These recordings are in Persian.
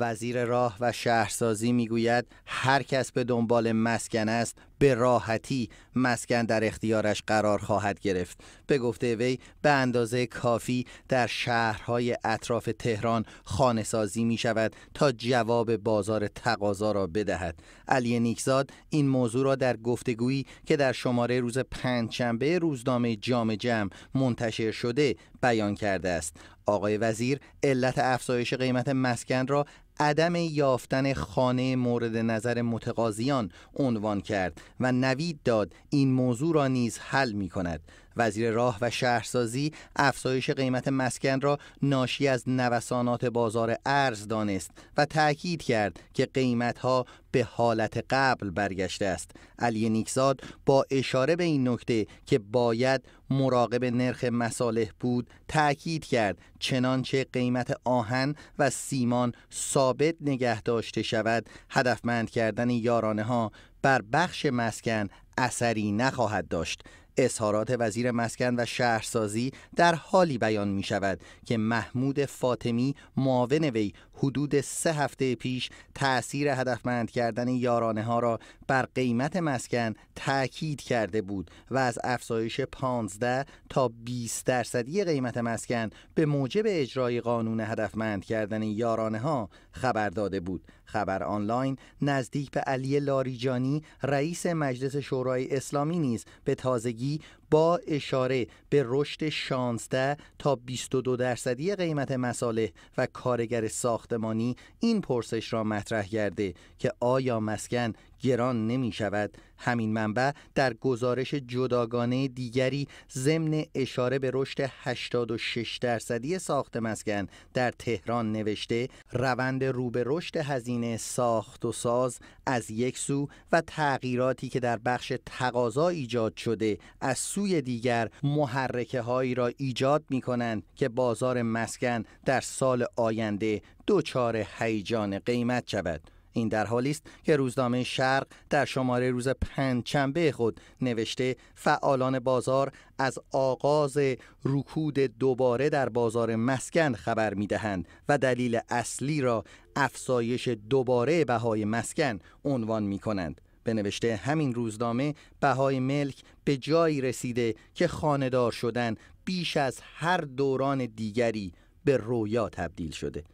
وزیر راه و شهرسازی میگوید هر کس به دنبال مسکن است به راحتی مسکن در اختیارش قرار خواهد گرفت به گفته وی به اندازه کافی در شهرهای اطراف تهران خانه سازی می شود تا جواب بازار تقاضا را بدهد علی نیکزاد این موضوع را در گفتگویی که در شماره روز پنجشنبه روزنامه جام جم منتشر شده بیان کرده است آقای وزیر علت افزایش قیمت مسکن را عدم یافتن خانه مورد نظر متقاضیان عنوان کرد و نوید داد این موضوع را نیز حل می کند. وزیر راه و شهرسازی افزایش قیمت مسکن را ناشی از نوسانات بازار ارز دانست و تأکید کرد که قیمت ها... به حالت قبل برگشته است علی نیکزاد با اشاره به این نکته که باید مراقب نرخ مصالح بود تاکید کرد چنانچه قیمت آهن و سیمان ثابت نگه داشته شود هدفمند کردن یارانه ها بر بخش مسکن اثری نخواهد داشت اظهارات وزیر مسکن و شهرسازی در حالی بیان می شود که محمود فاطمی معاون وی حدود سه هفته پیش تأثیر هدفمند کردن یارانه ها را بر قیمت مسکن تاکید کرده بود و از افزایش 15 تا 20 درصدی قیمت مسکن به موجب اجرای قانون هدفمند کردن یارانه ها خبر داده بود خبر آنلاین نزدیک به علی لاریجانی رئیس مجلس شورای اسلامی نیز به تازگی be با اشاره به رشد 16 تا 22 درصدی قیمت مساله و کارگر ساختمانی این پرسش را مطرح کرده که آیا مسکن گران نمی شود همین منبع در گزارش جداگانه دیگری ضمن اشاره به رشد 86 درصدی ساخت مسکن در تهران نوشته روند رو به رشد هزینه ساخت و ساز از یک سو و تغییراتی که در بخش تقاضا ایجاد شده از سو سوی دیگر محرکه هایی را ایجاد می کنند که بازار مسکن در سال آینده دوچار هیجان قیمت شود. این در حالی است که روزنامه شرق در شماره روز پنجشنبه خود نوشته فعالان بازار از آغاز رکود دوباره در بازار مسکن خبر میدهند و دلیل اصلی را افزایش دوباره بهای مسکن عنوان می کنند. به نوشته همین روزنامه بهای ملک به جایی رسیده که خاندار شدن بیش از هر دوران دیگری به رویا تبدیل شده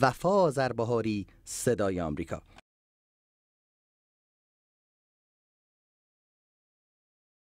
وفا زربهاری صدای آمریکا